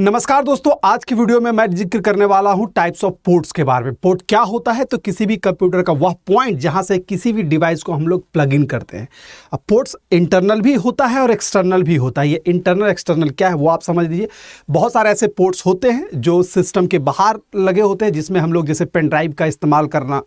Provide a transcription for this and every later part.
नमस्कार दोस्तों आज की वीडियो में मैं जिक्र करने वाला हूं टाइप्स ऑफ पोर्ट्स के बारे में पोर्ट क्या होता है तो किसी भी कंप्यूटर का वह पॉइंट जहां से किसी भी डिवाइस को हम लोग प्लग इन करते हैं अब पोर्ट्स इंटरनल भी होता है और एक्सटर्नल भी होता है ये इंटरनल एक्सटर्नल क्या है वो आप समझ लीजिए बहुत सारे ऐसे पोर्ट्स होते हैं जो सिस्टम के बाहर लगे होते हैं जिसमें हम लोग जैसे पेनड्राइव का इस्तेमाल करना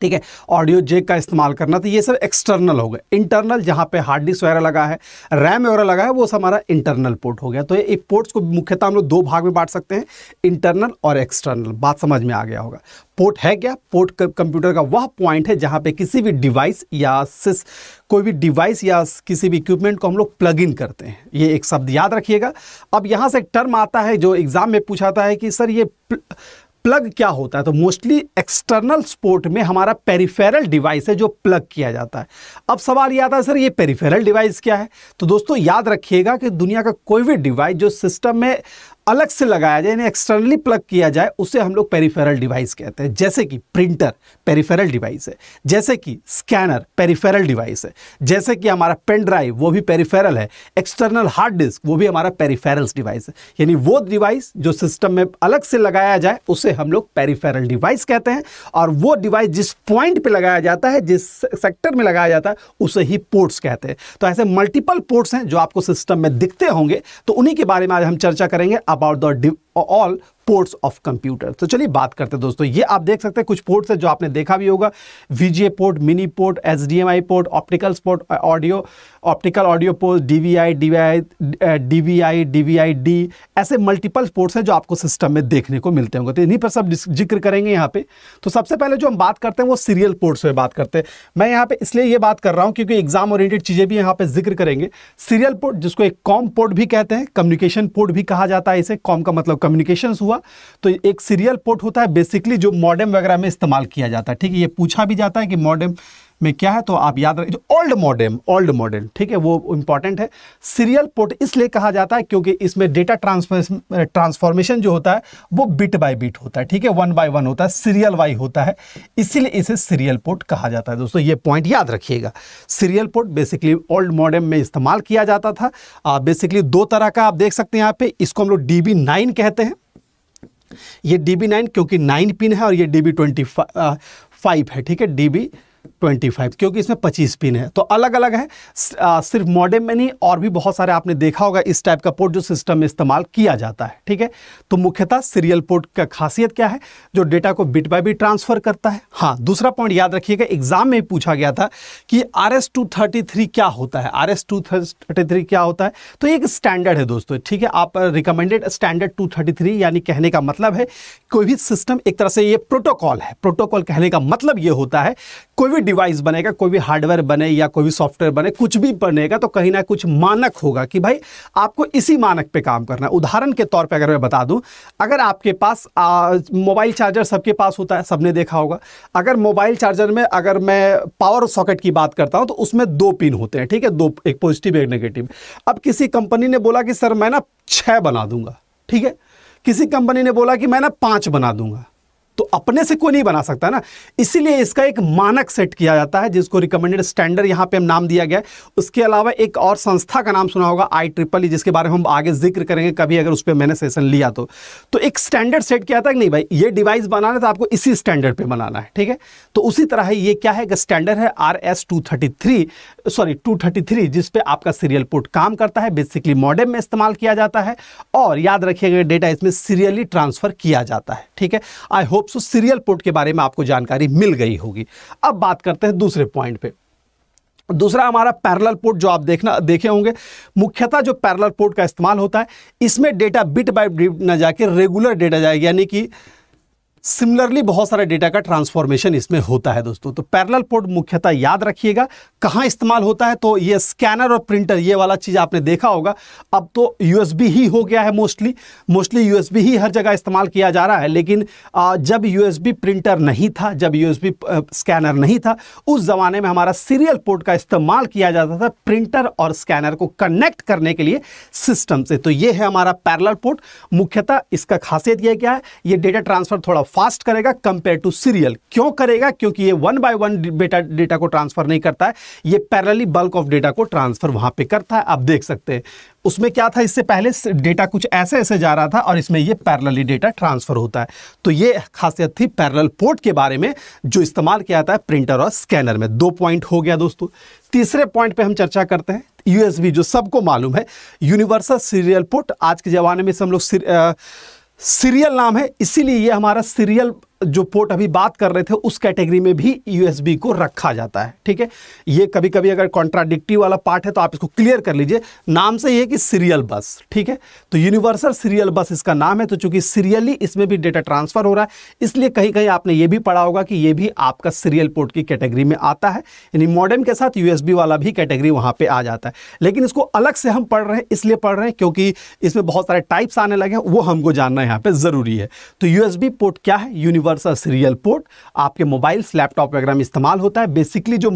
ठीक है ऑडियो जेक का इस्तेमाल करना तो ये सब एक्सटर्नल हो गए इंटरनल जहाँ पे हार्ड डिस्क वगैरह लगा है रैम वगैरह लगा है वो सब हमारा इंटरनल पोर्ट हो गया तो ये पोर्ट्स को मुख्यतः हम लोग दो भाग में बांट सकते हैं इंटरनल और एक्सटर्नल बात समझ में आ गया होगा पोर्ट है क्या पोर्ट कंप्यूटर का वह पॉइंट है जहाँ पे किसी भी डिवाइस या सिस कोई भी डिवाइस या किसी भी इक्विपमेंट को हम लोग प्लग इन करते हैं ये एक शब्द याद रखिएगा अब यहाँ से एक टर्म आता है जो एग्ज़ाम में पूछाता है कि सर ये प्लग क्या होता है तो मोस्टली एक्सटर्नल स्पोर्ट में हमारा पेरिफेरल डिवाइस है जो प्लग किया जाता है अब सवाल यह आता है सर ये पेरिफेरल डिवाइस क्या है तो दोस्तों याद रखिएगा कि दुनिया का कोई भी डिवाइस जो सिस्टम में अलग से लगाया जाए यानी एक्सटर्नली प्लग किया जाए उसे हम लोग पेरीफेरल डिवाइस कहते हैं जैसे कि प्रिंटर पेरीफेरल डिवाइस है जैसे कि स्कैनर पेरीफेरल डिवाइस है जैसे कि हमारा पेन ड्राइव वो भी पेरीफेरल है एक्सटर्नल हार्ड डिस्क वो भी हमारा पेरीफेरल्स डिवाइस है यानी वो डिवाइस जो सिस्टम में अलग से लगाया जाए उसे हम लोग पेरीफेरल डिवाइस कहते हैं और वो डिवाइस जिस पॉइंट पर लगाया जाता है जिस सेक्टर में लगाया जाता है उसे ही पोर्ट्स कहते हैं तो ऐसे मल्टीपल पोर्ट्स हैं जो आपको सिस्टम में दिखते होंगे तो उन्हीं के बारे में आज हम चर्चा करेंगे आप about the all ports of computer तो चलिए बात करते हैं दोस्तों ये आप देख सकते हैं कुछ पोर्ट्स है जो आपने देखा भी होगा VGA port mini port H port optical port audio optical audio port D V I D V I D V I D ऐसे मल्टीपल पोर्ट्स हैं जो आपको सिस्टम में देखने को मिलते होंगे तो इन्हीं पर सब जिक्र करेंगे यहाँ पे तो सबसे पहले जो हम बात करते हैं वो सीरियल पोर्ट्स में बात करते हैं मैं यहाँ पे इसलिए ये बात कर रहा हूँ क्योंकि एग्जाम ओरिएंटेड चीज़ें भी यहाँ पे जिक्र करेंगे सीरियल पोर्ट जिसको एक कॉम पोर्ट भी कहते हैं कम्युनिकेशन पोर्ट भी कहा जाता है इसे कॉम का मतलब कम्युनिकेशन हुआ तो एक सीरियल पोर्ट होता है बेसिकली जो मॉडम वगैरह में इस्तेमाल किया जाता है ठीक है ये पूछा भी जाता है कि मॉडम में क्या है तो आप याद रखें जो ओल्ड मॉडेम ओल्ड मॉडल ठीक है वो इंपॉर्टेंट है सीरियल पोर्ट इसलिए कहा जाता है क्योंकि इसमें डेटा ट्रांसफर ट्रांसफॉर्मेशन जो होता है वो बिट बाय बिट होता है ठीक है वन बाय वन होता है सीरियल वाई होता है इसीलिए इसे सीरियल पोर्ट कहा जाता है दोस्तों ये पॉइंट याद रखिएगा serial port basically old modem में इस्तेमाल किया जाता था आ, बेसिकली दो तरह का आप देख सकते हैं यहाँ पे इसको हम लोग डी बी नाइन कहते हैं ये डी बी नाइन क्योंकि नाइन पिन है और ये डी बी ट्वेंटी फाइव है ठीक है डी बी ट्वेंटी फाइव क्योंकि इसमें पच्चीस पिन है तो अलग अलग है सिर्फ मॉडर्न में नहीं और भी बहुत सारे आपने देखा होगा इस टाइप का पोर्ट जो सिस्टम में इस्तेमाल किया जाता है ठीक है तो मुख्यतः सीरियल पोर्ट का खासियत क्या है जो डेटा को बिट बाय बिट ट्रांसफर करता है हाँ दूसरा पॉइंट याद रखिएगा एग्जाम में पूछा गया था कि R S two thirty three क्या होता है R S two thirty three क्या होता है तो एक स्टैंडर्ड है दोस्तों ठीक है आप recommended standard two thirty three यानी कहने का मतलब है कोई भी सिस्टम एक तरह से ये प्रोटोकॉल है प्रोटोकॉल कहने का मतलब ये होता है कोई कोई भी डिवाइस बनेगा कोई भी हार्डवेयर बने या कोई भी सॉफ्टवेयर बने कुछ भी बनेगा तो कहीं ना कुछ मानक होगा कि भाई आपको इसी मानक पे काम करना उदाहरण के तौर पे अगर मैं बता दूं अगर आपके पास मोबाइल चार्जर सबके पास होता है सबने देखा होगा अगर मोबाइल चार्जर में अगर मैं पावर सॉकेट की बात करता हूँ तो उसमें दो पिन होते हैं ठीक है दो एक पॉजिटिव एक नेगेटिव अब किसी कंपनी ने बोला कि सर मैं ना छः बना दूंगा ठीक है किसी कंपनी ने बोला कि मैं ना पाँच बना दूंगा तो अपने से कोई नहीं बना सकता ना इसीलिए इसका एक मानक सेट किया जाता है जिसको रिकमेंडेड स्टैंडर्ड यहाँ पे हम नाम दिया गया है उसके अलावा एक और संस्था का नाम सुना होगा आई ट्रिपल ई जिसके बारे में हम आगे जिक्र करेंगे कभी अगर उस पर मैंने सेशन लिया तो, तो एक स्टैंडर्ड सेट किया था कि नहीं भाई ये डिवाइस बनाना तो आपको इसी स्टैंडर्ड पर बनाना है ठीक है तो उसी तरह ये क्या है स्टैंडर्ड है R S two thirty three sorry two thirty three जिसपे आपका सीरियल पोर्ट काम करता है बेसिकली मॉडम में इस्तेमाल किया जाता है और याद रखिएगा डेटा इसमें सीरियली ट्रांसफर किया जाता है ठीक है I hope so serial port के बारे में आपको जानकारी मिल गई होगी अब बात करते हैं दूसरे पॉइंट पे दूसरा हमारा पैरेलल पोर्ट जो आप देखना देखे होंगे मुख्यतः जो पैरेलल पोर्ट का इस्तेमाल होता है इसमें डेटा बिट बाय बिट ना जाके रेगुलर डेटा जाएगा यानी कि सिमिलरली बहुत सारे डेटा का ट्रांसफॉर्मेशन इसमें होता है दोस्तों तो पैरेलल पोर्ट मुख्यतः याद रखिएगा कहाँ इस्तेमाल होता है तो ये स्कैनर और प्रिंटर ये वाला चीज़ आपने देखा होगा अब तो यूएसबी ही हो गया है मोस्टली मोस्टली यूएसबी ही हर जगह इस्तेमाल किया जा रहा है लेकिन जब यूएसबी प्रिंटर नहीं था जब यू स्कैनर नहीं था उस ज़माने में हमारा सीरियल पोर्ट का इस्तेमाल किया जाता था प्रिंटर और स्कैनर को कनेक्ट करने के लिए सिस्टम से तो ये है हमारा पैरल पोर्ट मुख्यतः इसका खासियत यह क्या है ये डेटा ट्रांसफ़र थोड़ा फास्ट करेगा कंपेयर टू सीरियल क्यों करेगा क्योंकि ये वन बाय वन बेटा डेटा को ट्रांसफर नहीं करता है ये पैरली बल्क ऑफ डेटा को ट्रांसफर वहां पे करता है आप देख सकते हैं उसमें क्या था इससे पहले डेटा कुछ ऐसे ऐसे जा रहा था और इसमें ये पैरली डेटा ट्रांसफर होता है तो ये खासियत थी पैरल पोर्ट के बारे में जो इस्तेमाल किया जाता है प्रिंटर और स्कैनर में दो पॉइंट हो गया दोस्तों तीसरे पॉइंट पे हम चर्चा करते हैं यूएसबी जो सबको मालूम है यूनिवर्सल सीरियल पोर्ट आज के ज़माने में से हम लोग सीरियल नाम है इसीलिए ये हमारा सीरियल जो पोर्ट अभी बात कर रहे थे उस कैटेगरी में भी यूएसबी को रखा जाता है ठीक है ये कभी कभी अगर कॉन्ट्राडिक्टिव वाला पार्ट है तो आप इसको क्लियर कर लीजिए नाम से ये कि सीरियल बस ठीक है तो यूनिवर्सल सीरियल बस इसका नाम है तो चूंकि सीरियली इसमें भी डेटा ट्रांसफर हो रहा है इसलिए कहीं कहीं आपने ये भी पढ़ा होगा कि ये भी आपका सीरियल पोर्ट की कैटेगरी में आता है यानी मॉडर्न के साथ यू वाला भी कैटेगरी वहाँ पर आ जाता है लेकिन इसको अलग से हम पढ़ रहे हैं इसलिए पढ़ रहे हैं क्योंकि इसमें बहुत सारे टाइप्स आने लगे हैं वो हमको जानना यहाँ पर ज़रूरी है तो यू पोर्ट क्या है यूनिवर्स वर्स सीरियल पोर्ट आपके मोबाइल्स लैपटॉप वगैरह में इस्तेमाल होता है बेसिकली जो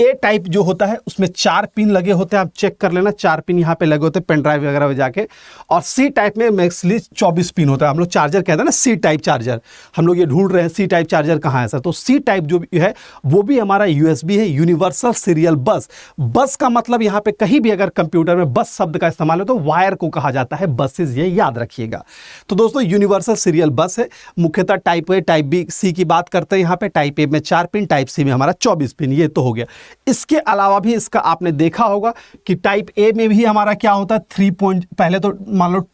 ए टाइप जो होता है उसमें चार पिन लगे होते हैं आप चेक कर लेना चार पिन यहाँ पे लगे होते हैं पेन ड्राइव वगैरह में जाके और सी टाइप में मैक्सली चौबीस पिन होता है हम लोग चार्जर कहते हैं ना सी टाइप चार्जर हम लोग ये ढूंढ रहे हैं सी टाइप चार्जर कहाँ है सर तो सी टाइप जो है वो भी हमारा यू है यूनिवर्सल सीरियल बस बस का मतलब यहाँ पे कहीं भी अगर कंप्यूटर में बस शब्द का इस्तेमाल हो तो वायर को कहा जाता है बसेज ये याद रखिएगा तो दोस्तों यूनिवर्सल सीरियल बस है मुख्यतः type A type B C की बात करते हैं यहाँ पे टाइप ए में चार पिन टाइप सी में हमारा चौबीस पिन ये तो हो गया इसके अलावा भी इसका आपने देखा होगा कि टाइप ए में भी हमारा क्या होता है थ्री पॉइंट पहले तो मान लो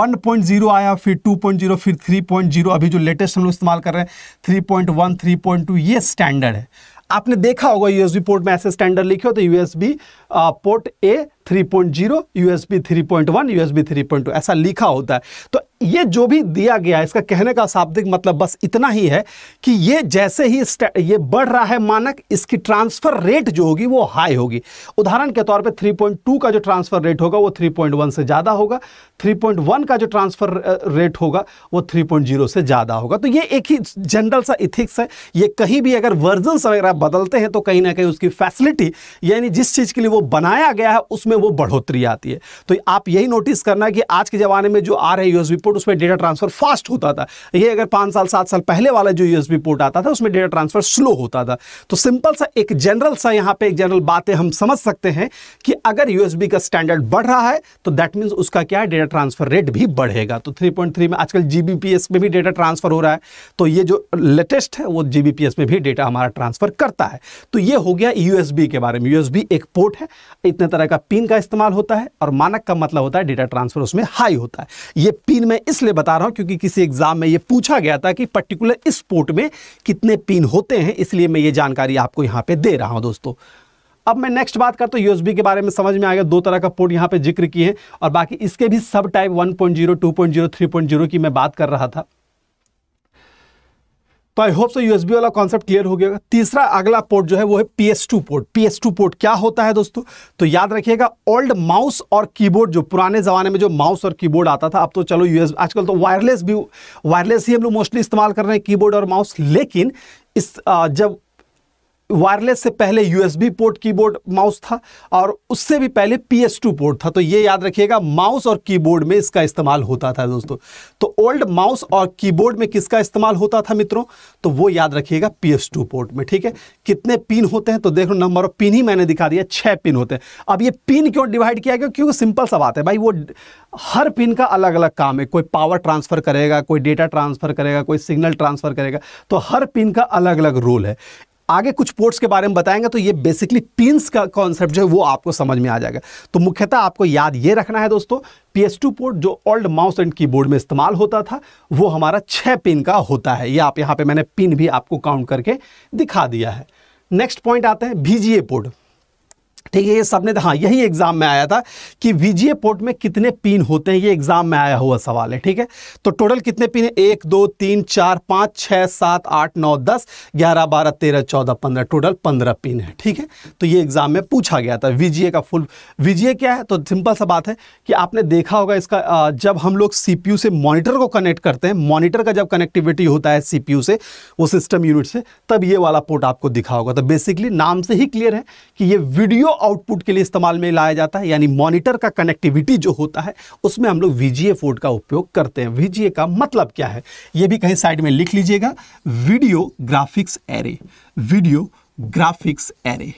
वन पॉइंट जीरो आया फिर टू पॉइंट जीरो फिर थ्री पॉइंट जीरो अभी जो लेटेस्ट हम लोग इस्तेमाल कर रहे हैं three point one three point two ये स्टैंडर्ड है आपने देखा होगा यूएसबी पोर्ट में ऐसे स्टैंडर्ड लिखे हो तो USB port A 3.0 B 3.1 point 3.2 ऐसा लिखा होता है तो ये जो भी दिया गया है इसका कहने का शाब्दिक मतलब बस इतना ही है कि ये जैसे ही ये बढ़ रहा है मानक इसकी ट्रांसफ़र रेट जो होगी वो हाई होगी उदाहरण के तौर पे 3.2 का जो ट्रांसफ़र रेट होगा वो 3.1 से ज़्यादा होगा 3.1 का जो ट्रांसफ़र रेट होगा वो 3.0 से ज़्यादा होगा तो ये एक ही जनरल सा इथिक्स है ये कहीं भी अगर वर्जन वगैरह बदलते हैं तो कहीं ना कहीं उसकी फैसिलिटी यानी जिस चीज़ के लिए वो बनाया गया है उसमें में वो बढ़ोतरी आती है तो आप यही नोटिस करना कि आज के ज़माने में जो आ रहे यूएसबी पोर्ट उसमें डेटा ट्रांसफ़र फास्ट होता था ये अगर पाँच साल सात साल पहले वाला जो यूएसबी पोर्ट आता था उसमें डेटा ट्रांसफ़र स्लो होता था तो सिंपल सा एक जनरल सा यहाँ पर एक जनरल बातें हम समझ सकते हैं कि अगर यूएसबी का स्टैंडर्ड बढ़ रहा है तो दैट मीन्स उसका क्या है डेटा ट्रांसफ़र रेट भी बढ़ेगा तो थ्री में आजकल जी में भी डेटा ट्रांसफ़र हो रहा है तो ये जो लेटेस्ट है वो जी में भी डेटा हमारा ट्रांसफ़र करता है तो ये हो गया यूएसबी के बारे में यूएसबी एक पोर्ट है इतने तरह का पिन का इस्तेमाल होता है और मानक का मतलब होता है डेटा ट्रांसफर उसमें हाई होता है ये पिन मैं इसलिए बता रहा हूँ क्योंकि किसी एग्जाम में ये पूछा गया था कि पर्टिकुलर इस पोर्ट में कितने पिन होते हैं इसलिए मैं ये जानकारी आपको यहाँ पे दे रहा हूँ दोस्तों अब मैं नेक्स्ट बात करता हूँ यूएसबी के बारे में समझ में आ गया दो तरह का पोर्ट यहाँ पर जिक्र किए हैं और बाकी इसके भी सब टाइप वन पॉइंट की मैं बात कर रहा था तो आई होप सो यूएसबी वाला कॉन्सेप्ट क्लियर हो गया तीसरा अगला पोर्ट जो है वो है P S two port P S two port क्या होता है दोस्तों तो याद रखिएगा ओल्ड माउस और कीबोर्ड जो पुराने ज़माने में जो माउस और कीबोर्ड आता था अब तो चलो यूएस आजकल तो वायरलेस भी वायरलेस ही हम लोग मोस्टली इस्तेमाल कर रहे हैं कीबोर्ड और माउस लेकिन इस जब वायरलेस से पहले यूएसबी पोर्ट कीबोर्ड माउस था और उससे भी पहले टू पोर्ट था तो ये याद रखिएगा माउस और कीबोर्ड में इसका इस्तेमाल होता था दोस्तों तो ओल्ड माउस और कीबोर्ड में किसका इस्तेमाल होता था मित्रों तो वो याद रखिएगा टू पोर्ट में ठीक है कितने पिन होते हैं तो देखो नंबर ऑफ पिन ही मैंने दिखा दिया छः पिन होते हैं अब ये पिन क्यों डिवाइड किया गया क्योंकि सिंपल सा बात है भाई वो हर पिन का अलग अलग काम है कोई पावर ट्रांसफ़र करेगा कोई डेटा ट्रांसफ़र करेगा कोई सिग्नल ट्रांसफ़र करेगा तो हर पिन का अलग अलग रोल है आगे कुछ पोर्ट्स के बारे में बताएंगे तो ये बेसिकली पिंस का कॉन्सेप्ट जो है वो आपको समझ में आ जाएगा तो मुख्यतः आपको याद ये रखना है दोस्तों पी एस टू पोर्ट जो ओल्ड माउस एंड कीबोर्ड में इस्तेमाल होता था वो हमारा छः पिन का होता है ये आप यहाँ पे मैंने पिन भी आपको काउंट करके दिखा दिया है नेक्स्ट पॉइंट आते हैं भीजीए पोर्ट ठीक है ये सबने तो, हाँ यही एग्जाम में आया था कि वीजीए पोर्ट में कितने पिन होते हैं ये एग्जाम में आया हुआ सवाल है ठीक है तो टोटल कितने पिन है एक दो तीन चार पाँच छः सात आठ नौ दस ग्यारह बारह तेरह चौदह पंद्रह टोटल पंद्रह पिन है ठीक है तो ये एग्जाम में पूछा गया था वीजीए का फुल वीजीए क्या है तो सिंपल सा बात है कि आपने देखा होगा इसका जब हम लोग सी से मॉनिटर को कनेक्ट करते हैं मॉनिटर का जब कनेक्टिविटी होता है सी से वो सिस्टम यूनिट से तब ये वाला पोर्ट आपको दिखा होगा तो बेसिकली नाम से ही क्लियर है कि ये वीडियो आउटपुट के लिए इस्तेमाल में लाया जाता है यानी मॉनिटर का कनेक्टिविटी जो होता है उसमें हम लोग वीजीए जी का उपयोग करते हैं वीजीए का मतलब क्या है ये भी कहीं साइड में लिख लीजिएगा video graphics array video graphics array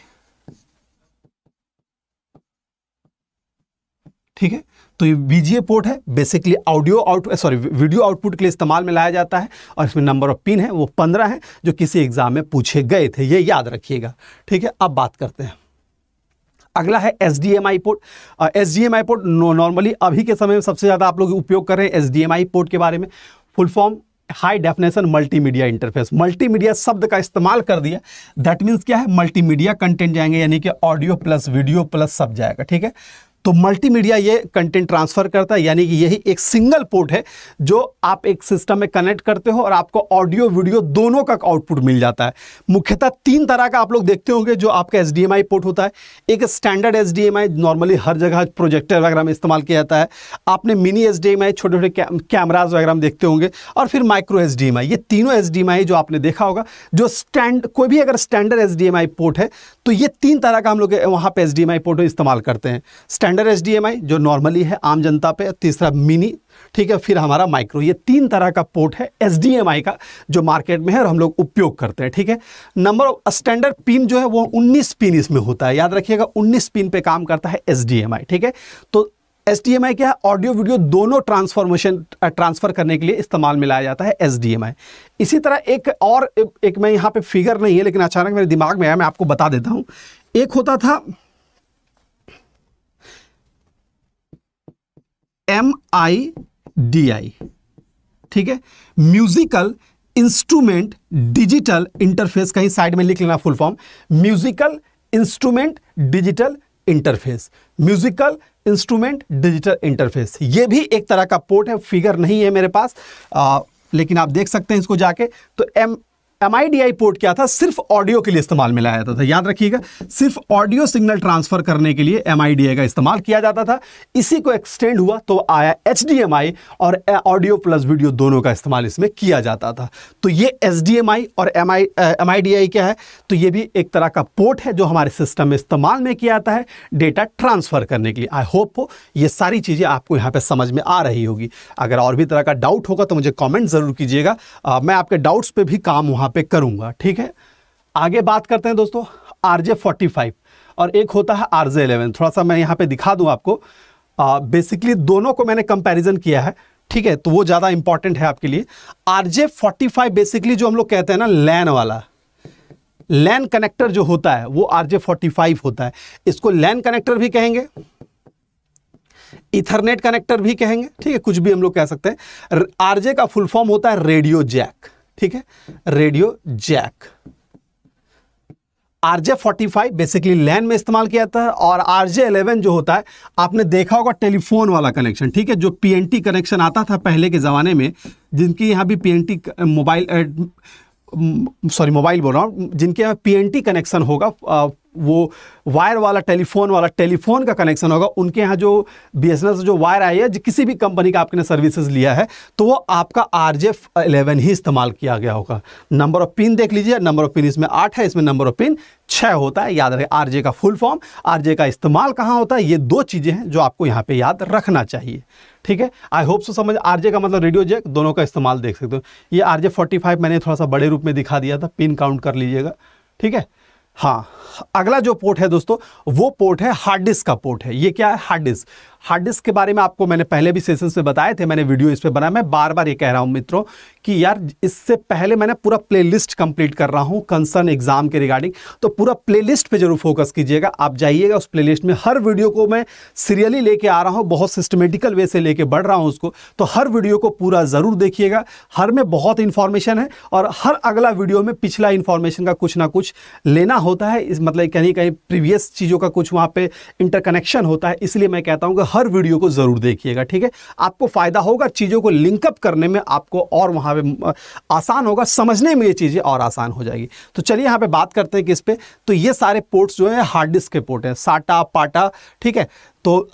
ठीक है तो ये वीजीए पोर्ट है basically audio out sorry video output के लिए इस्तेमाल में लाया जाता है और इसमें नंबर ऑफ पिन है वो पंद्रह हैं जो किसी एग्जाम में पूछे गए थे ये याद रखिएगा ठीक है अब बात करते हैं अगला है S D M I port S D M I port normally अभी के समय में सबसे ज़्यादा आप लोग उपयोग कर रहे हैं S D M I port के बारे में full form high definition multimedia interface multimedia शब्द का इस्तेमाल कर दिया दैट मीन्स क्या है मल्टीमीडिया कंटेंट जाएंगे यानी कि ऑडियो प्लस वीडियो प्लस सब जाएगा ठीक है तो मल्टीमीडिया ये कंटेंट ट्रांसफ़र करता है यानी कि यही एक सिंगल पोर्ट है जो आप एक सिस्टम में कनेक्ट करते हो और आपको ऑडियो वीडियो दोनों का आउटपुट मिल जाता है मुख्यतः तीन तरह का आप लोग देखते होंगे जो आपका एस पोर्ट होता है एक स्टैंडर्ड एस नॉर्मली हर जगह प्रोजेक्टर वगैरह में इस्तेमाल किया जाता है आपने मिनी एस छोटे छोटे कैमराज वगैरह में देखते होंगे और फिर माइक्रो एस ये तीनों एस जो आपने देखा होगा जो स्टैंड कोई भी अगर स्टैंडर्ड एस पोर्ट है तो ये तीन तरह का हम लोग वहाँ पर एस पोर्ट इस्तेमाल करते हैं स्टैंडर्ड आई जो नॉर्मली है आम जनता पे तीसरा मिनी ठीक है फिर हमारा माइक्रो ये तीन तरह का पोर्ट है आई का जो मार्केट में है और हम लोग उपयोग करते हैं ठीक है नंबर ऑफ स्टैंडर्ड पिन जो है वो 19 पिन इसमें होता है याद रखिएगा 19 पिन पे काम करता है आई ठीक है तो एस क्या है ऑडियो वीडियो दोनों ट्रांसफॉर्मेशन ट्रांसफर करने के लिए इस्तेमाल में लाया जाता है एस इसी तरह एक और एक मैं यहाँ पे फिगर नहीं है लेकिन अचानक मेरे दिमाग में आया मैं आपको बता देता हूँ एक होता था एम आई डी आई ठीक है म्यूजिकल इंस्ट्रूमेंट डिजिटल इंटरफेस कहीं साइड में लिख लेना full form musical instrument digital interface musical instrument digital interface ये भी एक तरह का पोर्ट है फिगर नहीं है मेरे पास आ, लेकिन आप देख सकते हैं इसको जाके तो एम एम पोर्ट क्या था सिर्फ ऑडियो के लिए इस्तेमाल में लाया जाता था, याद रखिएगा सिर्फ ऑडियो सिग्नल ट्रांसफर करने के लिए एम का इस्तेमाल किया जाता था इसी को एक्सटेंड हुआ तो आया एच और ऑडियो प्लस वीडियो दोनों का इस्तेमाल इसमें किया जाता था तो ये आई और एम आई क्या है तो ये भी एक तरह का पोर्ट है जो हमारे सिस्टम में इस्तेमाल में किया जाता है डेटा ट्रांसफर करने के लिए आई होप हो ये सारी चीज़ें आपको यहाँ पर समझ में आ रही होगी अगर और भी तरह का डाउट होगा तो मुझे कॉमेंट ज़रूर कीजिएगा मैं आपके डाउट्स पर भी काम वहाँ पे करूँगा ठीक है आगे बात करते हैं दोस्तों आर जे फोर्टी फाइव और एक होता है आर जे थोड़ा सा मैं यहाँ पे दिखा दूँ आपको बेसिकली दोनों को मैंने कंपेरिजन किया है ठीक है तो वो ज़्यादा इंपॉर्टेंट है आपके लिए आर जे बेसिकली जो हम लोग कहते हैं ना लैन वाला लैन कनेक्टर जो होता है वो आर जे फोर्टी फाइव होता है इसको लैन कनेक्टर भी कहेंगे इथरनेट कनेक्टर भी कहेंगे ठीक है कुछ भी हम लोग कह सकते हैं आरजे का फुल फॉर्म होता है रेडियो जैक ठीक है radio jack RJ forty five basically LAN में इस्तेमाल किया जाता है और आरजे एलेवन जो होता है आपने देखा होगा टेलीफोन वाला कनेक्शन ठीक है जो पीएनटी कनेक्शन आता था पहले के ज़माने में जिनकी यहाँ भी पीएनटी मोबाइल सॉरी मोबाइल बोल रहा हूँ जिनके यहाँ पीएनटी कनेक्शन होगा वो वायर वाला टेलीफोन वाला टेलीफोन का कनेक्शन होगा उनके यहाँ जो बी एस जो वायर आई है किसी भी कंपनी का आपने सर्विसेज लिया है तो वो आपका आर जे एलेवन ही इस्तेमाल किया गया होगा नंबर ऑफ पिन देख लीजिए नंबर ऑफ पिन इसमें आठ है इसमें नंबर ऑफ पिन छः होता है याद रखे आर का फुल फॉर्म आर का इस्तेमाल कहाँ होता है ये दो चीज़ें हैं जो आपको यहाँ पर याद रखना चाहिए ठीक है आई होप सो समझ जे का मतलब रेडियो जेक दोनों का इस्तेमाल देख सकते हो ये आर जे मैंने थोड़ा सा बड़े रूप में दिखा दिया था पिन काउंट कर लीजिएगा ठीक है हाँ अगला जो पोर्ट है दोस्तों वो पोर्ट है हार्ड डिस्क का पोर्ट है ये क्या है हार्ड डिस्क हार्ड डिस्क के बारे में आपको मैंने पहले भी सेशंस में बताए थे मैंने वीडियो इस पर बनाया मैं बार बार ये कह रहा हूँ मित्रों कि यार इससे पहले मैंने पूरा प्लेलिस्ट कंप्लीट कर रहा हूँ कंसर्न एग्जाम के रिगार्डिंग तो पूरा प्लेलिस्ट पे जरूर फोकस कीजिएगा आप जाइएगा उस प्लेलिस्ट में हर वीडियो को मैं सीरियली लेके आ रहा हूँ बहुत सिस्टमेटिकल वे से लेके बढ़ रहा हूँ उसको तो हर वीडियो को पूरा ज़रूर देखिएगा हर में बहुत इन्फॉर्मेशन है और हर अगला वीडियो में पिछला इन्फॉर्मेशन का कुछ ना कुछ लेना होता है इस मतलब कहीं कहीं प्रीवियस चीज़ों का कुछ वहाँ पर इंटरकनेक्शन होता है इसलिए मैं कहता हूँ कि हर वीडियो को ज़रूर देखिएगा ठीक है आपको फ़ायदा होगा चीज़ों को लिंकअप करने में आपको और वहां पे आसान होगा समझने में ये चीज़ें और आसान हो जाएगी तो चलिए यहां पे बात करते हैं कि इस पर तो ये सारे पोर्ट्स जो है हार्ड डिस्क के पोर्ट हैं साटा पाटा ठीक है तो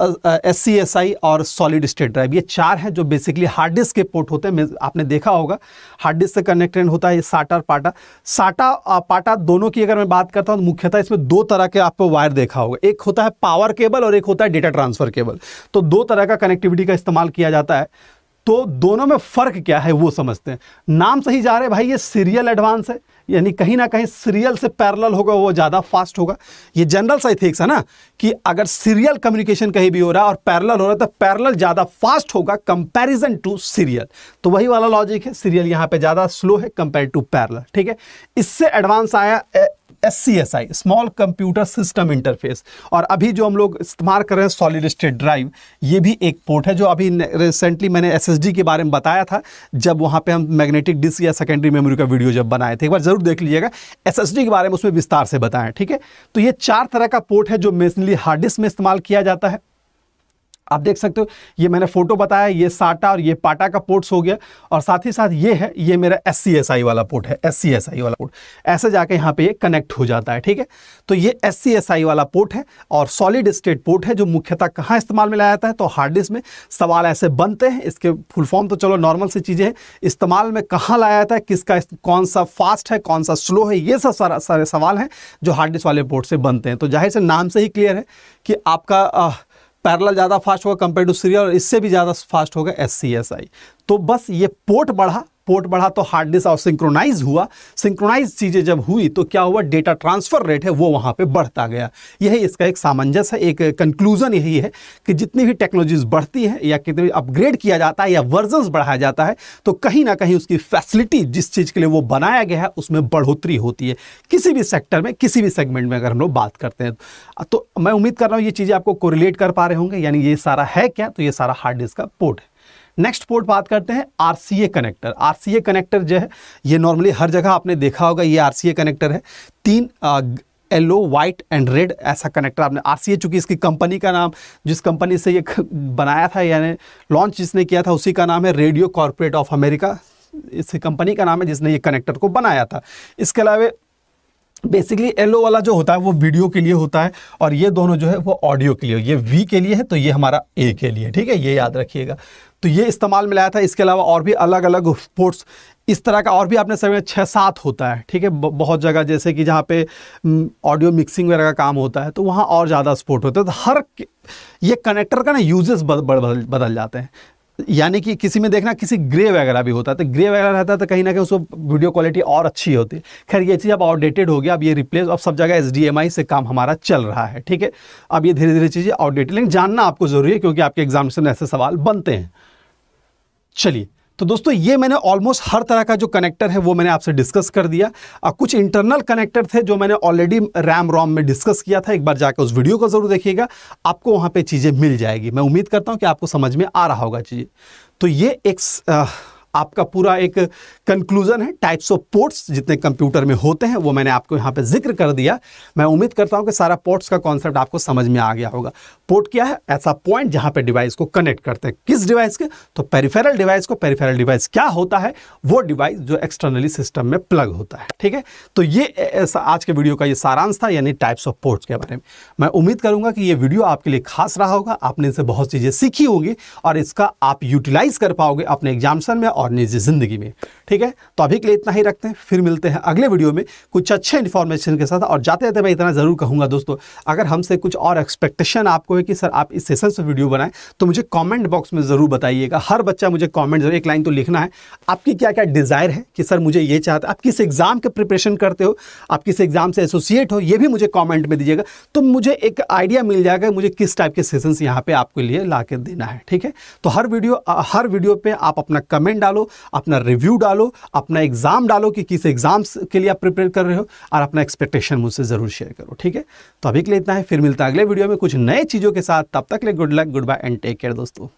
एस सी एस आई और सॉलिड स्टेट ड्राइव ये चार हैं जो बेसिकली हार्ड डिस्क के पोर्ट होते हैं आपने देखा होगा हार्ड डिस्क से कनेक्टेड होता है ये साटा और पाटा साटा और पाटा दोनों की अगर मैं बात करता हूँ तो मुख्यतः इसमें दो तरह के आपको वायर देखा होगा एक होता है पावर केबल और एक होता है डेटा ट्रांसफ़र केबल तो दो तरह का कनेक्टिविटी का इस्तेमाल किया जाता है तो दोनों में फ़र्क क्या है वो समझते हैं नाम सही जा रहे भाई ये सीरियल एडवांस है यानी कहीं ना कहीं सीरियल से पैरल होगा वो ज़्यादा फास्ट होगा ये जनरल साइथिक्स है ना कि अगर सीरियल कम्युनिकेशन कहीं भी हो रहा है और पैरल हो रहा है तो पैरल ज़्यादा फास्ट होगा कंपैरिजन टू सीरियल तो वही वाला लॉजिक है सीरियल यहां पे ज़्यादा स्लो है कंपेयर टू पैरल ठीक है इससे एडवांस आया S C S I small computer system interface और अभी जो हम लोग इस्तेमाल कर रहे हैं सॉलिड स्टेट ड्राइव ये भी एक पोर्ट है जो अभी रिसेंटली मैंने एस एस डी के बारे में बताया था जब वहाँ पे हम मैग्नेटिक डिस्क या सेकेंडरी मेमोरी का वीडियो जब बनाए थे एक बार ज़रूर देख लीजिएगा एस एस डी के बारे में उसमें विस्तार से बताएं ठीक है तो ये चार तरह का पोर्ट है जो मेनली हार्ड डिस्क में इस्तेमाल किया जाता है आप देख सकते हो ये मैंने फोटो बताया ये साटा और ये पाटा का पोर्ट्स हो गया और साथ ही साथ ये है ये मेरा एस सी वाला पोर्ट है एस सी वाला पोर्ट ऐसे जाके यहाँ पे ये कनेक्ट हो जाता है ठीक है तो ये एस सी वाला पोर्ट है और सॉलिड स्टेट पोर्ट है जो मुख्यतः कहाँ इस्तेमाल में लाया जाता है तो हार्ड डिस्क में सवाल ऐसे बनते हैं इसके फुल फॉर्म तो चलो नॉर्मल सी चीज़ें हैं इस्तेमाल में कहाँ लाया जाता है किसका कौन सा फास्ट है कौन सा स्लो है ये सब सारा सारे सवाल हैं जो हार्ड डिस्क वाले पोर्ट से बनते हैं तो जाहिर से नाम से ही क्लियर है कि आपका पैरल ज़्यादा फास्ट होगा कंपेयर टू सीरियल और इससे भी ज़्यादा फास्ट होगा एस सी एस आई तो बस ये पोर्ट बढ़ा पोर्ट बढ़ा तो हार्ड डिस्क और सिंक्रोनाइज हुआ सिंक्रोनाइज चीज़ें जब हुई तो क्या हुआ डेटा ट्रांसफ़र रेट है वो वहाँ पे बढ़ता गया यही इसका एक सामंजस्य है एक कंक्लूज़न यही है कि जितनी भी टेक्नोलॉजीज़ बढ़ती हैं या कितने भी अपग्रेड किया जाता है या वर्जन बढ़ाया जाता है तो कहीं ना कहीं उसकी फैसिलिटी जिस चीज़ के लिए वो बनाया गया है उसमें बढ़ोतरी होती है किसी भी सेक्टर में किसी भी सेगमेंट में अगर हम लोग बात करते हैं तो मैं उम्मीद कर रहा हूँ ये चीज़ें आपको कोरिलेट कर पा रहे होंगे यानी ये सारा है क्या तो ये सारा हार्ड डिस्क का पोर्ट है नेक्स्ट पोर्ट बात करते हैं आरसीए कनेक्टर आरसीए कनेक्टर जो है ये नॉर्मली हर जगह आपने देखा होगा ये आरसीए कनेक्टर है तीन येलो वाइट एंड रेड ऐसा कनेक्टर आपने आर सी चूँकि इसकी कंपनी का नाम जिस कंपनी से ये बनाया था यानी लॉन्च जिसने किया था उसी का नाम है रेडियो कॉरपोरेट ऑफ अमेरिका इस कंपनी का नाम है जिसने ये कनेक्टर को बनाया था इसके अलावा बेसिकली एलो वाला जो होता है वो वीडियो के लिए होता है और ये दोनों जो है वो ऑडियो के लिए ये वी के लिए है तो ये हमारा ए के लिए ठीक है ये याद रखिएगा तो ये इस्तेमाल में लाया था इसके अलावा और भी अलग अलग स्पोर्ट्स इस तरह का और भी आपने समय छः सात होता है ठीक है बहुत जगह जैसे कि जहाँ पे ऑडियो मिक्सिंग वगैरह का काम होता है तो वहाँ और ज़्यादा स्पोर्ट होता है तो हर ये कनेक्टर का ना यूजेस बदल बदल जाते हैं यानी कि किसी में देखना किसी ग्रे वगैरह भी होता है तो ग्रे वगैरह रहता है तो कहीं ना कहीं उसको वीडियो क्वालिटी और अच्छी होती है खैर ये चीज़ अब आउटडेटेड हो गया अब ये रिप्लेस अब सब जगह एस से काम हमारा चल रहा है ठीक है अब ये धीरे धीरे चीज़ें आउटडेटेड लेकिन जानना आपको ज़रूरी है क्योंकि आपके एग्जाम से ऐसे सवाल बनते हैं चलिए तो दोस्तों ये मैंने ऑलमोस्ट हर तरह का जो कनेक्टर है वो मैंने आपसे डिस्कस कर दिया आ, कुछ इंटरनल कनेक्टर थे जो मैंने ऑलरेडी रैम रोम में डिस्कस किया था एक बार जाकर उस वीडियो को ज़रूर देखिएगा आपको वहाँ पे चीज़ें मिल जाएगी मैं उम्मीद करता हूँ कि आपको समझ में आ रहा होगा चीज़ें तो ये एक आ, आपका पूरा एक कंक्लूजन है टाइप्स ऑफ पोर्ट्स जितने कंप्यूटर में होते हैं वो मैंने आपको यहाँ पे जिक्र कर दिया मैं उम्मीद करता हूँ कि सारा पोर्ट्स का कॉन्सेप्ट आपको समझ में आ गया होगा पोर्ट क्या है ऐसा पॉइंट जहाँ पे डिवाइस को कनेक्ट करते हैं किस डिवाइस के तो पेरीफेरल डिवाइस को पेरीफेरल डिवाइस क्या होता है वो डिवाइस जो एक्सटर्नली सिस्टम में प्लग होता है ठीक है तो ये ऐसा आज के वीडियो का ये सारांश था यानी टाइप्स ऑफ पोर्ट्स के बारे में मैं उम्मीद करूँगा कि ये वीडियो आपके लिए खास रहा होगा आपने इसे बहुत चीज़ें सीखी होंगी और इसका आप यूटिलाइज कर पाओगे अपने एग्जामशन में और और निजी ज़िंदगी में ठीक है तो अभी के लिए इतना ही रखते हैं फिर मिलते हैं अगले वीडियो में कुछ अच्छे इन्फॉर्मेशन के साथ और जाते जाते मैं इतना ज़रूर कहूँगा दोस्तों अगर हमसे कुछ और एक्सपेक्टेशन आपको है कि सर आप इस सेशन से वीडियो बनाएं तो मुझे कॉमेंट बॉक्स में ज़रूर बताइएगा हर बच्चा मुझे कॉमेंट जरूर एक लाइन तो लिखना है आपकी क्या क्या डिज़ायर है कि सर मुझे ये चाहता आप किस एग्ज़ाम के प्रिपरेशन करते हो आप किस एग्ज़ाम से एसोसिएट हो ये भी मुझे कॉमेंट में दीजिएगा तो मुझे एक आइडिया मिल जाएगा मुझे किस टाइप के सेशन यहाँ पे आपके लिए ला देना है ठीक है तो हर वीडियो हर वीडियो पे आप अपना कमेंट डालो अपना रिव्यू डालो डालो अपना एग्ज़ाम डालो कि किस एग्ज़ाम के लिए आप प्रिपेयर कर रहे हो और अपना एक्सपेक्टेशन मुझसे ज़रूर शेयर करो ठीक है तो अभी के लिए इतना है फिर मिलता है अगले वीडियो में कुछ नए चीज़ों के साथ तब तक ले good luck good bye and take care दोस्तों